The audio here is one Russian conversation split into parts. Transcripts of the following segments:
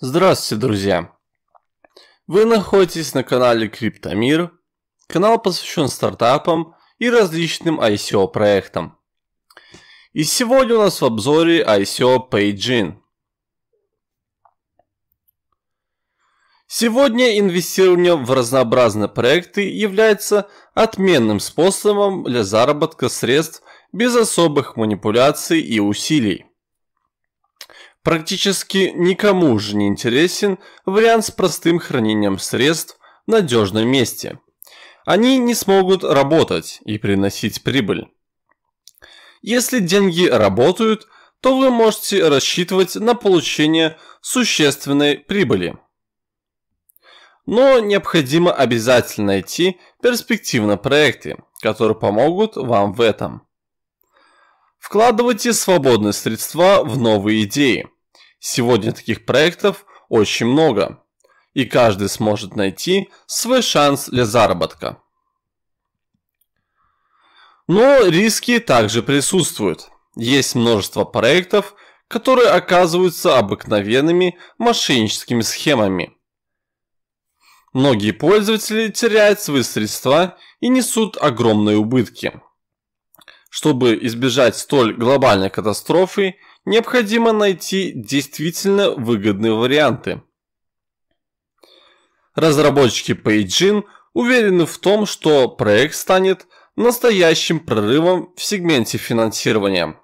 Здравствуйте, друзья! Вы находитесь на канале Криптомир. Канал посвящен стартапам и различным ICO проектам. И сегодня у нас в обзоре ICO Pagein. Сегодня инвестирование в разнообразные проекты является отменным способом для заработка средств без особых манипуляций и усилий. Практически никому же не интересен вариант с простым хранением средств в надежном месте. Они не смогут работать и приносить прибыль. Если деньги работают, то вы можете рассчитывать на получение существенной прибыли. Но необходимо обязательно найти перспективные проекты, которые помогут вам в этом. Вкладывайте свободные средства в новые идеи. Сегодня таких проектов очень много, и каждый сможет найти свой шанс для заработка. Но риски также присутствуют. Есть множество проектов, которые оказываются обыкновенными мошенническими схемами. Многие пользователи теряют свои средства и несут огромные убытки. Чтобы избежать столь глобальной катастрофы, необходимо найти действительно выгодные варианты. Разработчики Pagin уверены в том, что проект станет настоящим прорывом в сегменте финансирования.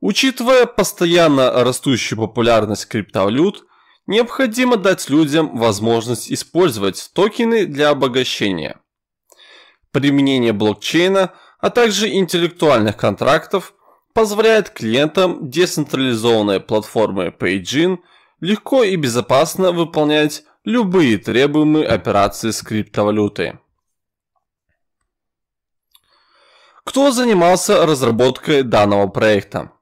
Учитывая постоянно растущую популярность криптовалют, необходимо дать людям возможность использовать токены для обогащения. Применение блокчейна, а также интеллектуальных контрактов позволяет клиентам децентрализованной платформы Paygin легко и безопасно выполнять любые требуемые операции с криптовалютой. Кто занимался разработкой данного проекта?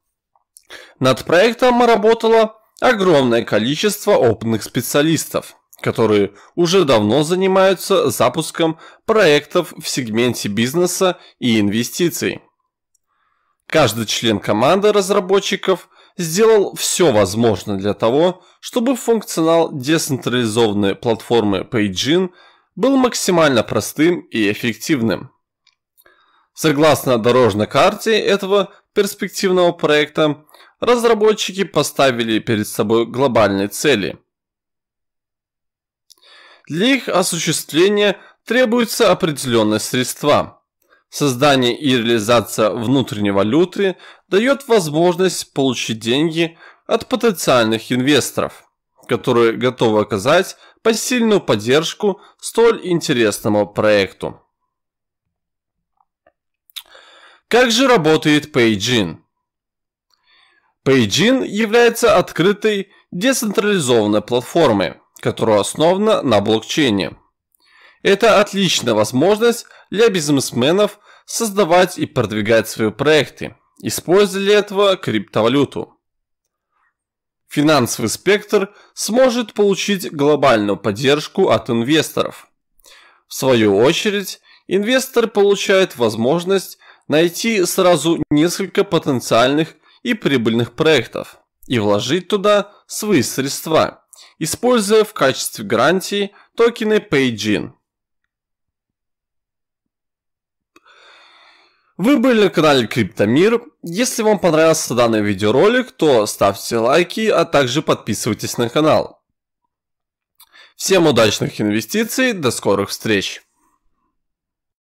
Над проектом работало огромное количество опытных специалистов – которые уже давно занимаются запуском проектов в сегменте бизнеса и инвестиций. Каждый член команды разработчиков сделал все возможное для того, чтобы функционал децентрализованной платформы PayGen был максимально простым и эффективным. Согласно дорожной карте этого перспективного проекта, разработчики поставили перед собой глобальные цели – для их осуществления требуются определенные средства. Создание и реализация внутренней валюты дает возможность получить деньги от потенциальных инвесторов, которые готовы оказать посильную поддержку столь интересному проекту. Как же работает Paygin? Paygin является открытой децентрализованной платформой – которая основана на блокчейне. Это отличная возможность для бизнесменов создавать и продвигать свои проекты, используя для этого криптовалюту. Финансовый спектр сможет получить глобальную поддержку от инвесторов. В свою очередь, инвестор получает возможность найти сразу несколько потенциальных и прибыльных проектов и вложить туда свои средства – используя в качестве гарантии токены Paygin. Вы были на канале Криптомир. Если вам понравился данный видеоролик, то ставьте лайки, а также подписывайтесь на канал. Всем удачных инвестиций, до скорых встреч!